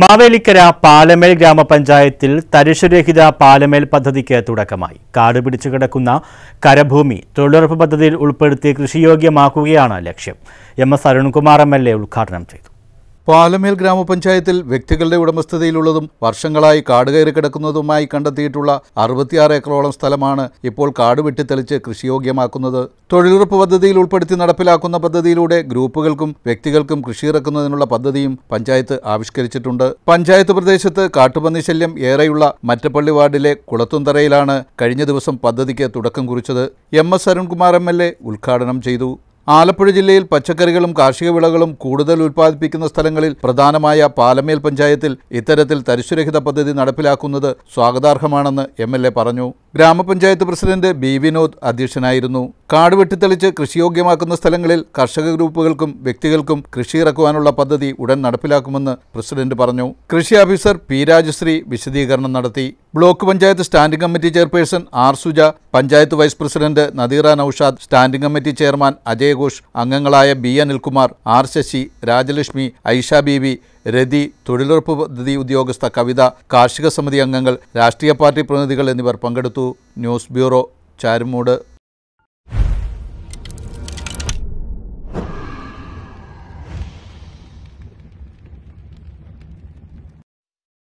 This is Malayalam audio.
മാവേലിക്കര പാലമേൽ ഗ്രാമപഞ്ചായത്തിൽ തരിശുരഹിത പാലമേൽ പദ്ധതിക്ക് തുടക്കമായി കാട് പിടിച്ചു കിടക്കുന്ന കരഭൂമി തൊഴിലുറപ്പ് പദ്ധതിയിൽ ഉൾപ്പെടുത്തി കൃഷിയോഗ്യമാക്കുകയാണ് ലക്ഷ്യം M S Arunkumar M L A ഉദ്ഘാടനം ചെയ്തു പാലമേൽ ഗ്രാമപഞ്ചായത്തിൽ വ്യക്തികളുടെ ഉടമസ്ഥതയിലുള്ളതും വർഷങ്ങളായി കാട് കയറി കിടക്കുന്നതുമായി കണ്ടെത്തിയിട്ടുള്ള അറുപത്തിയാറ് ഏക്കറോളം സ്ഥലമാണ് ഇപ്പോൾ കാട് വെട്ടിത്തെളിച്ച് കൃഷിയോഗ്യമാക്കുന്നത് തൊഴിലുറപ്പ് പദ്ധതിയിൽ ഉൾപ്പെടുത്തി നടപ്പിലാക്കുന്ന പദ്ധതിയിലൂടെ ഗ്രൂപ്പുകൾക്കും വ്യക്തികൾക്കും കൃഷിയിറക്കുന്നതിനുള്ള പദ്ധതിയും പഞ്ചായത്ത് ആവിഷ്കരിച്ചിട്ടുണ്ട് പഞ്ചായത്ത് പ്രദേശത്ത് കാട്ടുപന്നി ശല്യം ഏറെയുള്ള മറ്റപ്പള്ളി വാർഡിലെ കുളത്തുംതറയിലാണ് കഴിഞ്ഞ ദിവസം പദ്ധതിക്ക് തുടക്കം കുറിച്ചത് M S Arunkumar M L A ഉദ്ഘാടനം ചെയ്തു ആലപ്പുഴ ജില്ലയിൽ പച്ചക്കറികളും കാർഷിക വിളകളും കൂടുതൽ ഉൽപ്പാദിപ്പിക്കുന്ന സ്ഥലങ്ങളിൽ പ്രധാനമായ പാലമേൽ പഞ്ചായത്തിൽ ഇത്തരത്തിൽ തരിശുരഹിത പദ്ധതി നടപ്പിലാക്കുന്നത് സ്വാഗതാർഹമാണെന്ന് എം പറഞ്ഞു ഗ്രാമപഞ്ചായത്ത് പ്രസിഡന്റ് ബി വിനോദ് അധ്യക്ഷനായിരുന്നു കാട് വെട്ടിത്തെളിച്ച് കൃഷിയോഗ്യമാക്കുന്ന സ്ഥലങ്ങളിൽ കർഷക ഗ്രൂപ്പുകൾക്കും വ്യക്തികൾക്കും കൃഷി ഇറക്കുവാനുള്ള പദ്ധതി ഉടൻ നടപ്പിലാക്കുമെന്ന് പ്രസിഡന്റ് പറഞ്ഞു കൃഷി ഓഫീസർ പി രാജശ്രീ വിശദീകരണം നടത്തി block panchayat standing committee chairperson R Suja panchayat vice president Nadeera Noushad standing committee chairman അജയഘോഷ് അംഗങ്ങളായ ബി അനിൽകുമാർ ആർ ശശി രാജലക്ഷ്മി ഐഷ ബീവി രതി തൊഴിലുറപ്പ് പദ്ധതി ഉദ്യോഗസ്ഥ കവിത കാർഷിക സമിതി അംഗങ്ങൾ രാഷ്ട്രീയ പാർട്ടി പ്രതിനിധികൾ എന്നിവർ പങ്കെടുത്തു ന്യൂസ് ബ്യൂറോ ചാരുമൂട്